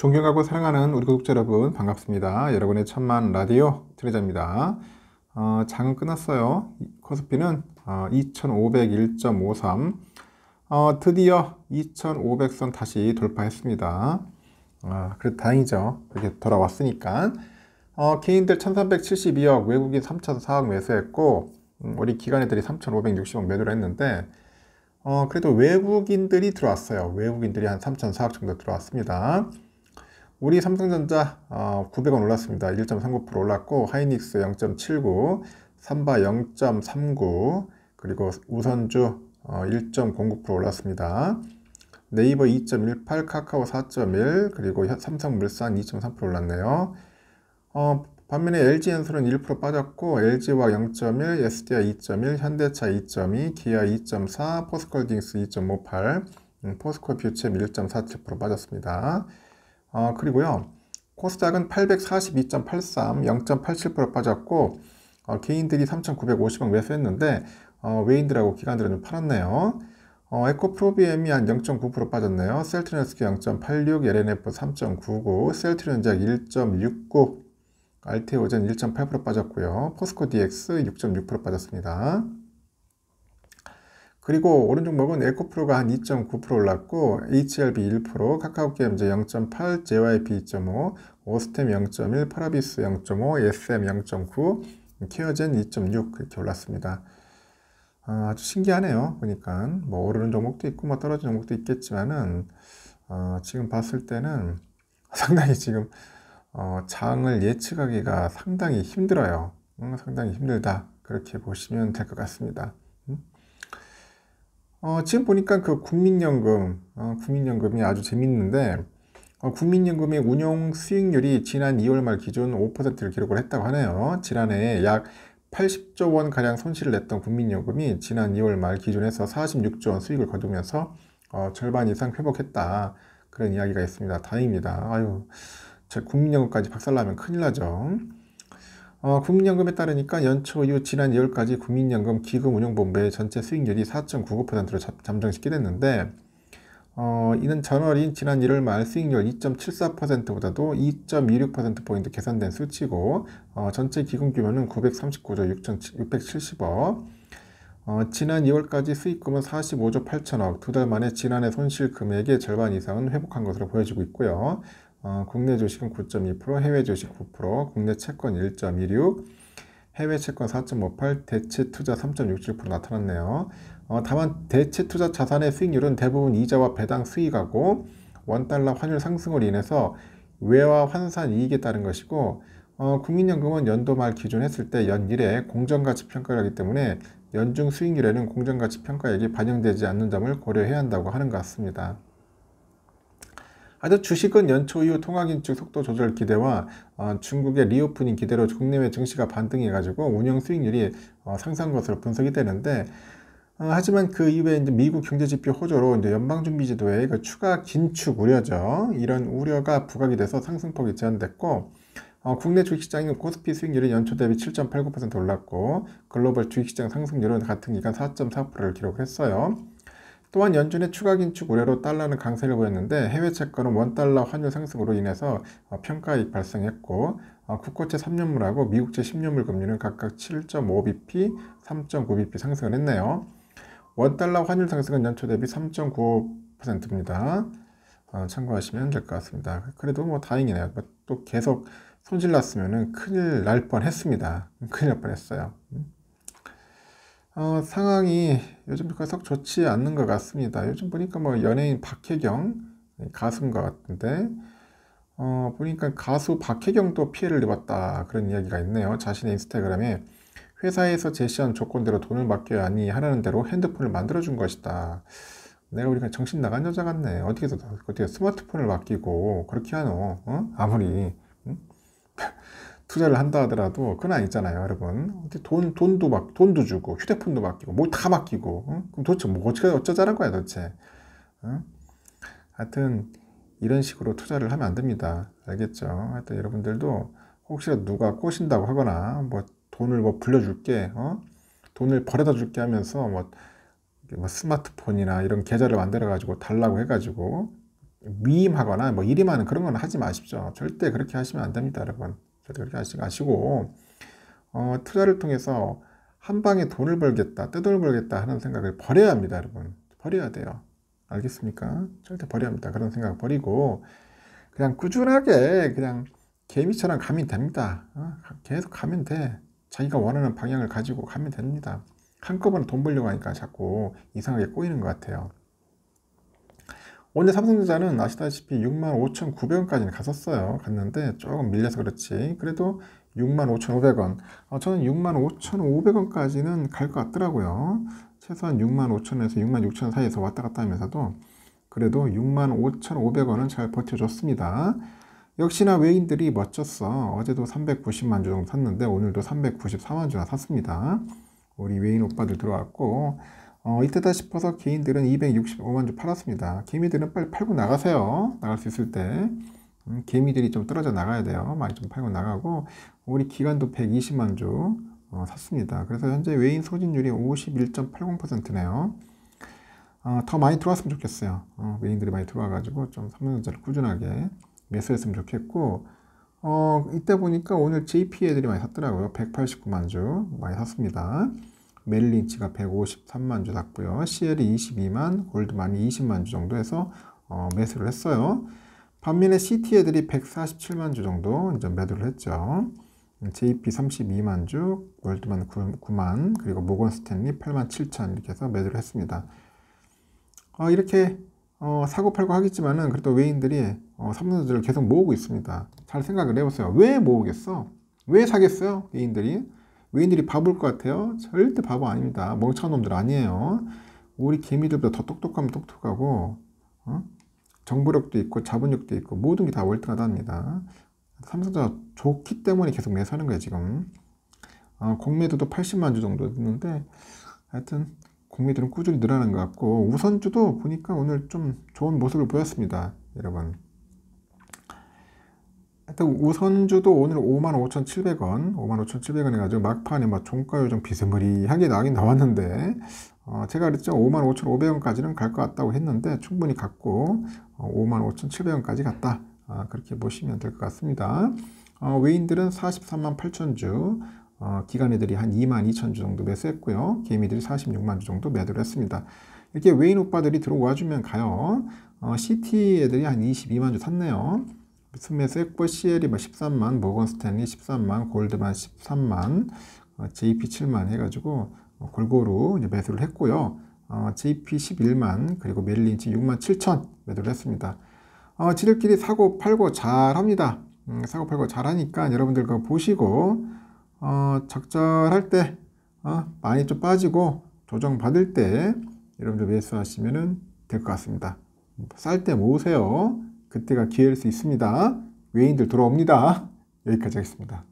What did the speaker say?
존경하고 사랑하는 우리 구독자 여러분 반갑습니다. 여러분의 천만 라디오 트레자입니다. 어, 장은 끝났어요. 코스피는 어, 2501.53 어, 드디어 2500선 다시 돌파했습니다. 아, 그래도 다행이죠. 이렇게 돌아왔으니까 어, 개인들 1372억, 외국인 3004억 매수했고 음, 우리 기관애들이 3560억 매도를 했는데 어, 그래도 외국인들이 들어왔어요. 외국인들이 한 3004억 정도 들어왔습니다. 우리 삼성전자 900원 어, 올랐습니다. 1.39% 올랐고 하이닉스 0.79, 삼바 0.39, 그리고 우선주 1.09% 어, 올랐습니다. 네이버 2.18, 카카오 4.1, 그리고 삼성물산 2.3% 올랐네요. 어, 반면에 LG엔솔은 1% 빠졌고 LG와 0.1, SDI 2.1, 현대차 2.2, 기아 2.4, 포스코딩스 2.58, 포스코 뷰챔 1.47% 빠졌습니다. 어, 그리고요. 코스닥은 842.83, 0.87% 빠졌고 어, 개인들이 3 9 5 0억 매수했는데 어, 외인들하고 기관들은 좀 팔았네요. 어, 에코프로비엠이 한 0.9% 빠졌네요. 셀트리온스 0.86, LNF 3.99, 셀트리온작 1.69, 알테오젠 1.8% 빠졌고요. 포스코 DX 6.6% 빠졌습니다. 그리고 오른쪽 목은 에코프로가 한 2.9% 올랐고 h e r b 1%, 카카오게임즈 0.8, JYP 2.5, 오스템 0.1, 파라비스 0.5, SM 0.9, 케어젠 2.6이렇게 올랐습니다. 아, 주 신기하네요. 보니까 뭐 오르는 종목도 있고 뭐떨어지 종목도 있겠지만은 어, 지금 봤을 때는 상당히 지금 어, 장을 예측하기가 상당히 힘들어요. 음, 상당히 힘들다 그렇게 보시면 될 것 같습니다. 어, 지금 보니까 그 국민연금, 어, 국민연금이 아주 재밌는데, 어, 국민연금의 운용 수익률이 지난 2월 말 기준 5%를 기록을 했다고 하네요. 지난해 약 80조 원가량 손실을 냈던 국민연금이 지난 2월 말 기준에서 46조 원 수익을 거두면서 어, 절반 이상 회복했다. 그런 이야기가 있습니다. 다행입니다. 아유, 제 국민연금까지 박살나면 큰일 나죠. 어, 국민연금에 따르니까 연초 이후 지난 2월까지 국민연금 기금운용본부의 전체 수익률이 4.99%로 잠정시게 됐는데 어, 이는 전월인 지난 1월 말 수익률 2.74%보다도 2.26%포인트 개선된 수치고 어, 전체 기금 규모는 939조 6,670억 어, 지난 2월까지 수익금은 45조 8천억, 두 달 만에 지난해 손실 금액의 절반 이상은 회복한 것으로 보여지고 있고요. 어, 국내 주식은 9.2%, 해외 주식 9%, 국내 채권 1.16, 해외 채권 4.58, 대체 투자 3.67% 나타났네요. 어, 다만 대체 투자 자산의 수익률은 대부분 이자와 배당 수익하고 원달러 환율 상승으로 인해서 외화 환산 이익에 따른 것이고 어, 국민연금은 연도 말 기준했을 때연일에 공정가치 평가를 하기 때문에 연중 수익률에는 공정가치 평가액이 반영되지 않는 점을 고려해야 한다고 하는 것 같습니다. 아주 주식은 연초 이후 통화긴축 속도 조절 기대와 어, 중국의 리오프닝 기대로 국내외 증시가 반등해가지고 운영 수익률이 어, 상승한 것으로 분석이 되는데 어, 하지만 그이후에 이제 미국 경제지표 호조로 이제 연방준비제도의 그 추가 긴축 우려죠. 이런 우려가 부각이 돼서 상승폭이 제한됐고 어, 국내 주식시장의 코스피 수익률이 연초 대비 7.89% 올랐고 글로벌 주식시장 상승률은 같은 기간 4.4%를 기록했어요. 또한 연준의 추가 긴축 우려로 달러는 강세를 보였는데 해외 채권은 원달러 환율 상승으로 인해서 어, 평가이익 발생했고 어, 국고채 3년물하고 미국채 10년물 금리는 각각 7.5bp, 3.9bp 상승을 했네요. 원달러 환율 상승은 연초 대비 3.95%입니다. 어, 참고하시면 될 것 같습니다. 그래도 뭐 다행이네요. 뭐 또 계속 손질 났으면 큰일 날 뻔했습니다. 큰일 날 뻔했어요. 음. 어, 상황이 요즘 썩 좋지 않는 것 같습니다. 요즘 보니까 뭐 연예인 박혜경 네, 가수인 것 같은데 어, 보니까 가수 박혜경도 피해를 입었다 그런 이야기가 있네요. 자신의 인스타그램에 회사에서 제시한 조건대로 돈을 맡겨야 하니 하라는 대로 핸드폰을 만들어준 것이다. 내가 우리가 정신 나간 여자 같네. 어떻게 어떻게 스마트폰을 맡기고 그렇게 하노? 어? 아무리 투자를 한다 하더라도 그건 아니잖아요, 여러분. 돈, 돈도 막, 돈도 주고, 휴대폰도 맡기고, 뭘 다 맡기고, 응? 그럼 도대체 뭐, 어쩌, 어쩌자는 거야, 도대체. 응? 하여튼, 이런 식으로 투자를 하면 안 됩니다. 알겠죠? 하여튼 여러분들도 혹시라도 누가 꼬신다고 하거나, 뭐, 돈을 뭐 불려줄게, 어? 돈을 벌어다 줄게 하면서, 뭐, 뭐 스마트폰이나 이런 계좌를 만들어가지고 달라고 해가지고, 위임하거나, 뭐, 이임하는 그런 건 하지 마십시오. 절대 그렇게 하시면 안 됩니다, 여러분. 그렇게 하지 마시고 어, 투자를 통해서 한 방에 돈을 벌겠다, 뜯돈을 벌겠다 하는 생각을 버려야 합니다, 여러분. 버려야 돼요. 알겠습니까? 절대 버려야 합니다. 그런 생각 버리고 그냥 꾸준하게 그냥 개미처럼 가면 됩니다. 어? 계속 가면 돼. 자기가 원하는 방향을 가지고 가면 됩니다. 한꺼번에 돈 벌려고 하니까 자꾸 이상하게 꼬이는 것 같아요. 오늘 삼성전자는 아시다시피 65,900원까지는 갔었어요. 갔는데 조금 밀려서 그렇지. 그래도 65,500원. 어, 저는 65,500원까지는 갈 것 같더라고요. 최소한 65,000원에서 66,000원 사이에서 왔다 갔다 하면서도 그래도 65,500원은 잘 버텨줬습니다. 역시나 외인들이 멋졌어. 어제도 390만 주 정도 샀는데 오늘도 394만 주나 샀습니다. 우리 외인 오빠들 들어왔고 어, 이때다 싶어서 개인들은 265만 주 팔았습니다. 개미들은 빨리 팔고 나가세요. 나갈 수 있을 때. 음, 개미들이 좀 떨어져 나가야 돼요. 많이 좀 팔고 나가고 우리 기간도 120만 주 어, 샀습니다. 그래서 현재 외인 소진율이 51.80%네요. 어, 더 많이 들어왔으면 좋겠어요. 어, 외인들이 많이 들어와가지고 좀 3년짜리 꾸준하게 매수했으면 좋겠고 어, 이때 보니까 오늘 JP 애들이 많이 샀더라고요. 189만 주 많이 샀습니다. 메릴린치가 153만 주 샀고요. CL이 22만, 골드만이 20만 주 정도 해서 어, 매수를 했어요. 반면에 CT 애들이 147만 주 정도 이제 매도를 했죠. JP 음, 32만 주, 월드만 9, 만 그리고 모건 스탠리 8만 7천 이렇게 해서 매도를 했습니다. 어, 이렇게 어, 사고팔고 하겠지만은 그래도 외인들이 어, 삼성전자를 계속 모으고 있습니다. 잘 생각을 해보세요. 왜 모으겠어? 왜 사겠어요? 외인들이? 외인들이 바보일 것 같아요? 절대 바보 아닙니다. 멍청한 놈들 아니에요. 우리 개미들보다 더 똑똑하면 똑똑하고, 어? 정보력도 있고, 자본력도 있고, 모든 게 다 월등하답니다. 삼성전자 좋기 때문에 계속 매수하는 거예요, 지금. 어, 공매도도 80만 주 정도 됐는데, 하여튼, 공매들은 꾸준히 늘어나는 것 같고, 우선주도 보니까 오늘 좀 좋은 모습을 보였습니다, 여러분. 하여튼 우선주도 오늘 55,700원, 55,700원 해가지고 막판에 막 뭐 종가 요정 비스무리하게 나긴 나왔는데 어, 제가 그랬죠. 55,500원까지는 갈 것 같다고 했는데 충분히 갔고 어, 55,700원까지 갔다. 아, 그렇게 보시면 될 것 같습니다. 어, 외인들은 43만 8천 주, 어, 기간애들이한 2만 2천 주 정도 매수했고요. 개미들이 46만 주 정도 매도를 했습니다. 이렇게 외인 오빠들이 들어와 주면 가요. 어, CT 애들이 한 22만 주 샀네요. 스매스 엑버 CL이 뭐 13만, 모건스탠리 13만, 골드만 13만, 어, JP 7만 해가지고 어, 골고루 매수를 했고요. 어, JP 11만 그리고 메릴린치 6만 7천 매도를 했습니다. 어, 지들끼리 사고 팔고 잘합니다. 음, 사고 팔고 잘하니까 여러분들 그거 보시고 어, 적절할 때 어, 많이 좀 빠지고 조정 받을 때 여러분들 매수하시면 될 것 같습니다. 쌀 때 모으세요. 그때가 기회일 수 있습니다. 외인들 돌아옵니다. 여기까지 하겠습니다.